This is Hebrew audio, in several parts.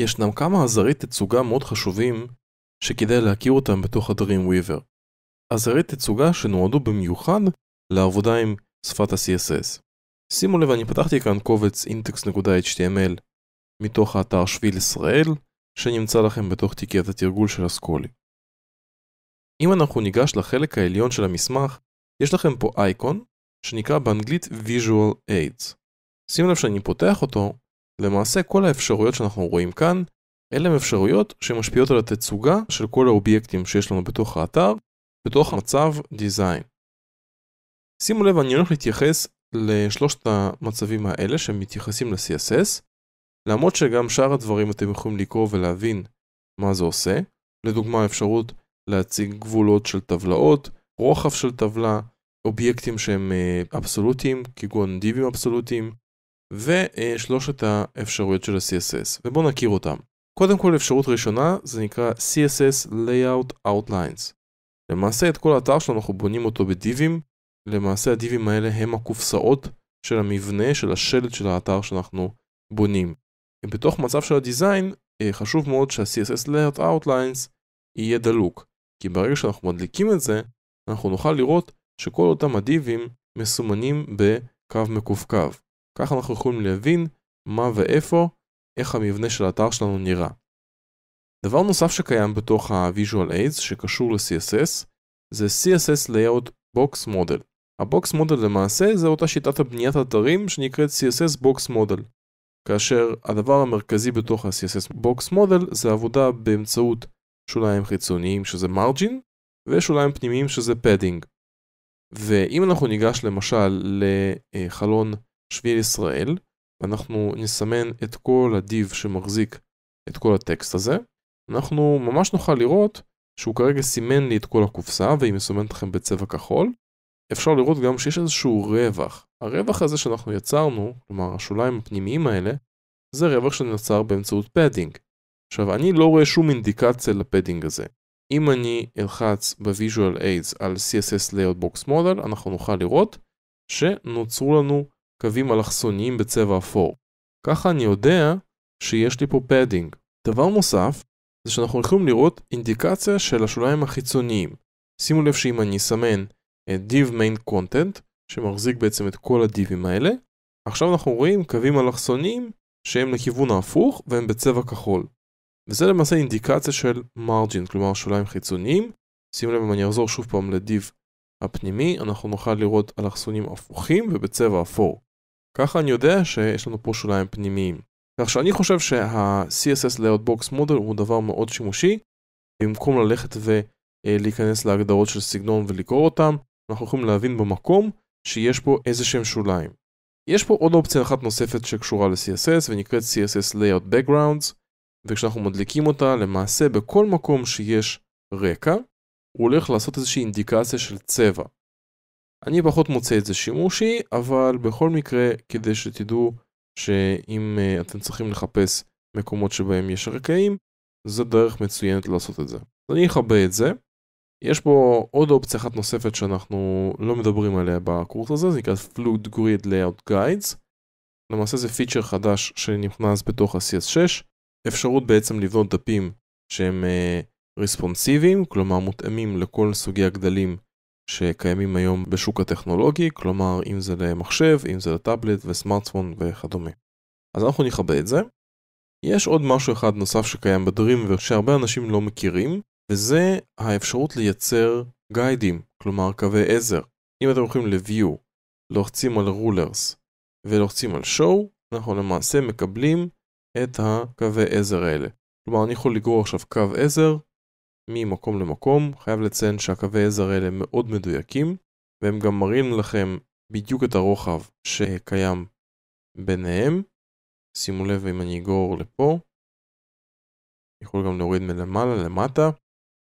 ישנם כמה עזרי תצוגה מאוד חשובים שכדאי להכיר אותם בתוך ה-Dreamweaver. עזרי תצוגה שנועדו במיוחד לעבודה עם שפת ה-CSS. שימו לב, אני פתחתי כאן קובץ index.html מתוך האתר שביל ישראל, שנמצא לכם בתוך תיקיית התרגול של אסכולי. אם אנחנו ניגש לחלק העליון של המסמך, יש לכם פה אייקון, שנקרא באנגלית Visual Aids. שימו לב שאני פותח אותו, למעשה כל האפשרויות שאנחנו רואים כאן, אלה הם אפשרויות שמשפיעות על התצוגה של כל האובייקטים שיש לנו בתוך האתר, בתוך מצב דיזיין. שימו לב, אני הולך להתייחס לשלושת המצבים האלה שמתייחסים ל-CSS, למרות שגם שאר הדברים אתם יכולים לקרוא ולהבין מה זה עושה, לדוגמה האפשרות להציג גבולות של טבלאות, רוחב של טבלה, אובייקטים שהם אה, אבסולוטיים, כגון דיבים אבסולוטיים, ושלושת האפשרויות של ה-CSS, ובואו נכיר אותם. קודם כל אפשרות ראשונה זה נקרא CSS Layout Outlines. למעשה את כל האתר שלנו אנחנו בונים אותו בדיבים, למעשה הדיבים האלה הם הקופסאות של המבנה, של השלט של האתר שאנחנו בונים. בתוך מצב של הדיזיין אה, חשוב מאוד שה-CSS Layout Outlines יהיה דלוק, כי ברגע שאנחנו מדליקים את זה, אנחנו נוכל לראות שכל אותם הדיבים מסומנים בקו מקווקו. כך אנחנו יכולים להבין מה ואיפה, איך המבנה של האתר שלנו נראה. דבר נוסף שקיים בתוך ה-Visual Aids שקשור ל-CSS זה CSS Layout Box Model. ה-Box Model למעשה זה אותה שיטת הבניית אתרים שנקראת CSS Box Model. כאשר הדבר המרכזי בתוך ה-CSS Box Model זה עבודה באמצעות שוליים חיצוניים שזה Margin ושוליים פנימיים שזה Padding. ואם אנחנו ניגש למשל לחלון שביל ישראל, ואנחנו נסמן את כל הדיב שמחזיק את כל הטקסט הזה, אנחנו ממש נוכל לראות שהוא כרגע סימן לי את כל הקופסה והיא מסומנת לכם בצבע כחול. אפשר לראות גם שיש איזשהו רווח. הרווח הזה שאנחנו יצרנו, כלומר השוליים הפנימיים האלה, זה רווח שנוצר באמצעות פדינג. עכשיו אני לא רואה שום אינדיקציה לפדינג הזה. אם אני אלחץ ב-visual aids על CSS layout box model, אנחנו נוכל לראות שנוצרו לנו קווים אלכסוניים בצבע אפור. ככה אני יודע שיש לי פה פדינג. דבר נוסף, זה שאנחנו הולכים לראות אינדיקציה של השוליים החיצוניים. שימו לב שאם אני אסמן את אה, div main content, שמחזיק בעצם את כל הדיבים האלה, עכשיו אנחנו רואים קווים אלכסוניים שהם לכיוון ההפוך והם בצבע כחול. וזה למעשה אינדיקציה של מרג'ין, כלומר שוליים חיצוניים. שימו לב אם אני אחזור שוב פעם לדיב הפנימי, אנחנו נוכל לראות אלכסונים הפוכים ובצבע אפור. ככה אני יודע שיש לנו פה שוליים פנימיים. כך שאני חושב שה-CSS Layout Box Model הוא דבר מאוד שימושי, במקום ללכת ולהיכנס להגדרות של סגנון ולקרוא אותם, אנחנו יכולים להבין במקום שיש פה איזה שהם שוליים. יש פה עוד אופציה אחת נוספת שקשורה ל-CSS ונקראת CSS Layout Backgrounds, וכשאנחנו מדליקים אותה, למעשה בכל מקום שיש רקע, הוא הולך לעשות איזושהי אינדיקציה של צבע. אני פחות מוצא את זה שימושי, אבל בכל מקרה, כדי שתדעו שאם אה, אתם צריכים לחפש מקומות שבהם יש רקעים, זו דרך מצוינת לעשות את זה. אז אני אכבה את זה. יש פה עוד אופציה אחת נוספת שאנחנו לא מדברים עליה בקורס הזה, זה נקרא Fluid Grid Layout Guides. למעשה זה פיצ'ר חדש שנכנס בתוך ה-CS6, אפשרות בעצם לבנות דפים שהם ריספונסיביים, אה, כלומר מותאמים לכל סוגי הגדלים שקיימים היום בשוק הטכנולוגי, כלומר אם זה למחשב, אם זה לטאבלט וסמארטפון וכדומה. אז אנחנו נכבה את זה. יש עוד משהו אחד נוסף שקיים בדרימוור שהרבה אנשים לא מכירים, וזה האפשרות לייצר גיידים, כלומר קווי עזר. אם אתם הולכים ל-view, לוחצים על rulers ולוחצים על show, אנחנו למעשה מקבלים את הקווי עזר האלה. כלומר, אני יכול לגרור עכשיו קו עזר ממקום למקום, חייב לציין שהקווי עזר האלה מאוד מדויקים, והם גם מראים לכם בדיוק את הרוחב שקיים ביניהם. שימו לב אם אני אגור לפה, יכול גם להוריד מלמעלה למטה.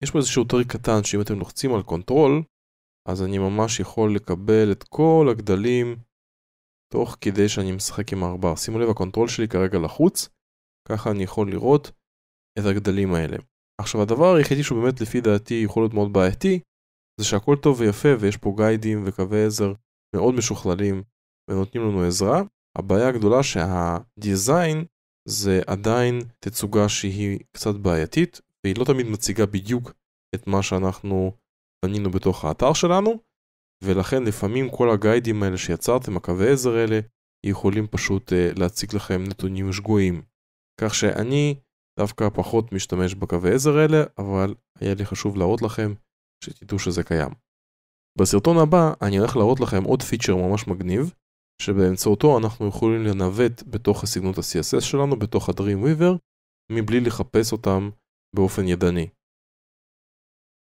יש פה איזשהו טריק קטן שאם אתם לוחצים על קונטרול, אז אני ממש יכול לקבל את כל הגדלים תוך כדי שאני משחק עם העכבר. שימו לב, הקונטרול שלי כרגע לחוץ, ככה אני יכול לראות את הגדלים האלה. עכשיו הדבר היחידי שהוא באמת לפי דעתי יכול להיות מאוד בעייתי, זה שהכל טוב ויפה ויש פה גיידים וקווי עזר מאוד משוכללים ונותנים לנו עזרה. הבעיה הגדולה שהדיזיין זה עדיין תצוגה שהיא קצת בעייתית והיא לא תמיד מציגה בדיוק את מה שאנחנו בנינו בתוך האתר שלנו ולכן לפעמים כל הגיידים האלה שיצרתם, הקווי עזר האלה, יכולים פשוט אה, להציג לכם נתונים שגויים. כך שאני דווקא פחות משתמש בקווי עזר האלה, אבל היה לי חשוב להראות לכם שתדעו שזה קיים. בסרטון הבא אני הולך להראות לכם עוד פיצ'ר ממש מגניב, שבאמצעותו אנחנו יכולים לנווט בתוך הסגנות ה-CSS שלנו, בתוך ה-Dreamweaver, מבלי לחפש אותם באופן ידני.